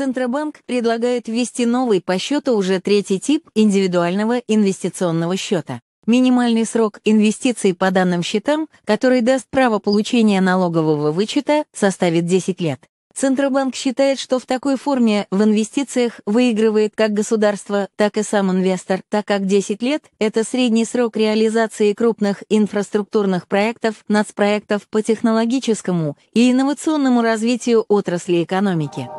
Центробанк предлагает ввести новый по счету уже третий тип индивидуального инвестиционного счета. Минимальный срок инвестиций по данным счетам, который даст право получения налогового вычета, составит 10 лет. Центробанк считает, что в такой форме в инвестициях выигрывает как государство, так и сам инвестор, так как 10 лет – это средний срок реализации крупных инфраструктурных проектов, нацпроектов по технологическому и инновационному развитию отрасли экономики.